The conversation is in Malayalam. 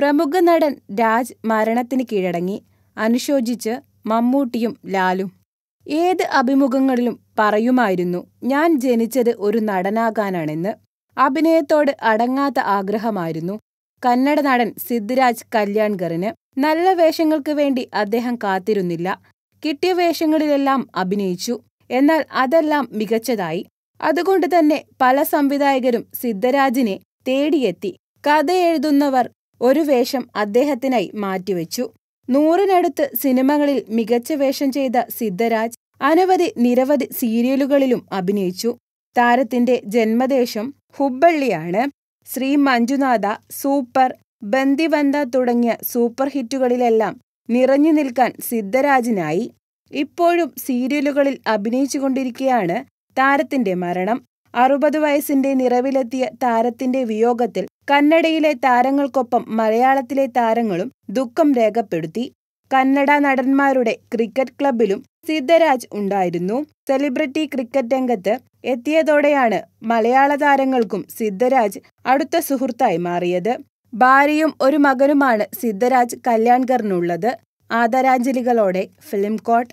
പ്രമുഖ നടൻ രാജ് മരണത്തിന് കീഴടങ്ങി അനുശോചിച്ച് മമ്മൂട്ടിയും ലാലും ഏത് അഭിമുഖങ്ങളിലും പറയുമായിരുന്നു ഞാൻ ജനിച്ചത് ഒരു നടനാകാനാണെന്ന് അഭിനയത്തോട് അടങ്ങാത്ത ആഗ്രഹമായിരുന്നു കന്നഡ നടൻ സിദ്ധരാജ് കല്യാൺകറിന് നല്ല വേഷങ്ങൾക്ക് വേണ്ടി അദ്ദേഹം കാത്തിരുന്നില്ല കിട്ടിയ വേഷങ്ങളിലെല്ലാം അഭിനയിച്ചു എന്നാൽ അതെല്ലാം മികച്ചതായി അതുകൊണ്ട് തന്നെ പല സംവിധായകരും സിദ്ധരാജിനെ തേടിയെത്തി കഥ എഴുതുന്നവർ ഒരു വേഷം അദ്ദേഹത്തിനായി മാറ്റിവെച്ചു നൂറിനടുത്ത് സിനിമകളിൽ മികച്ച വേഷം ചെയ്ത സിദ്ധരാജ് അനവധി നിരവധി സീരിയലുകളിലും അഭിനയിച്ചു താരത്തിന്റെ ജന്മദേശം ഹുബ്ബള്ളിയാണ് ശ്രീ മഞ്ജുനാഥ സൂപ്പർ ബന്ദിവന്ത തുടങ്ങിയ സൂപ്പർ ഹിറ്റുകളിലെല്ലാം നിറഞ്ഞു നിൽക്കാൻ സിദ്ധരാജിനായി ഇപ്പോഴും സീരിയലുകളിൽ അഭിനയിച്ചുകൊണ്ടിരിക്കുകയാണ് താരത്തിന്റെ മരണം അറുപത് വയസ്സിന്റെ നിറവിലെത്തിയ താരത്തിന്റെ വിയോഗത്തിൽ കന്നഡയിലെ താരങ്ങൾക്കൊപ്പം മലയാളത്തിലെ താരങ്ങളും ദുഃഖം രേഖപ്പെടുത്തി. കന്നഡ നടന്മാരുടെ ക്രിക്കറ്റ് ക്ലബ്ബിലും സിദ്ധരാജ് ഉണ്ടായിരുന്നു. സെലിബ്രിറ്റി ക്രിക്കറ്റ് രംഗത്ത് എത്തിയതോടെയാണ് മലയാള താരങ്ങൾക്കും സിദ്ധരാജ് അടുത്ത സുഹൃത്തായി മാറിയത്. ഭാര്യയും ഒരു മകനുമാണ് സിദ്ധരാജ് കല്യാൺകറിനുള്ളത്. ആദരാഞ്ജലികളോടെ ഫിലിം കോട്ട്